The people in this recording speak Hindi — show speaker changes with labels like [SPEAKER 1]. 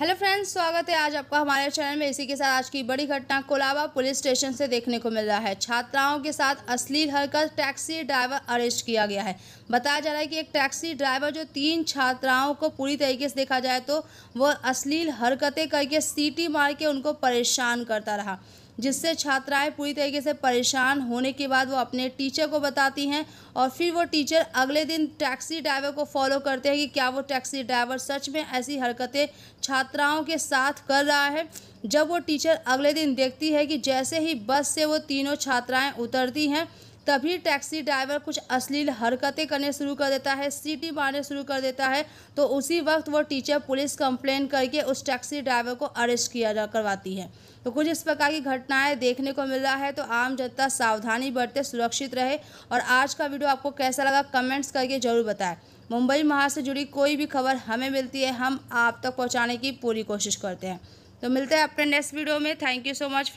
[SPEAKER 1] हेलो फ्रेंड्स स्वागत है आज आपका हमारे चैनल में इसी के साथ आज की बड़ी घटना कोलाबा पुलिस स्टेशन से देखने को मिल रहा है छात्राओं के साथ अश्लील हरकत टैक्सी ड्राइवर अरेस्ट किया गया है बताया जा रहा है कि एक टैक्सी ड्राइवर जो तीन छात्राओं को पूरी तरीके से देखा जाए तो वह अश्लील हरकतें करके सीटी मार के उनको परेशान करता रहा जिससे छात्राएं पूरी तरीके से परेशान होने के बाद वो अपने टीचर को बताती हैं और फिर वो टीचर अगले दिन टैक्सी ड्राइवर को फॉलो करते हैं कि क्या वो टैक्सी ड्राइवर सच में ऐसी हरकतें छात्राओं के साथ कर रहा है जब वो टीचर अगले दिन देखती है कि जैसे ही बस से वो तीनों छात्राएँ उतरती हैं तभी टैक्सी ड्राइवर कुछ अश्लील हरकतें करने शुरू कर देता है सीटी मारने शुरू कर देता है तो उसी वक्त वो टीचर पुलिस कंप्लेन करके उस टैक्सी ड्राइवर को अरेस्ट किया करवाती है तो कुछ इस प्रकार की घटनाएं देखने को मिल रहा है तो आम जनता सावधानी बरते सुरक्षित रहे और आज का वीडियो आपको कैसा लगा कमेंट्स करके ज़रूर बताएं मुंबई महा से जुड़ी कोई भी खबर हमें मिलती है हम आप तक पहुँचाने की पूरी कोशिश करते हैं तो मिलते हैं अपने नेक्स्ट वीडियो में thank you so much friend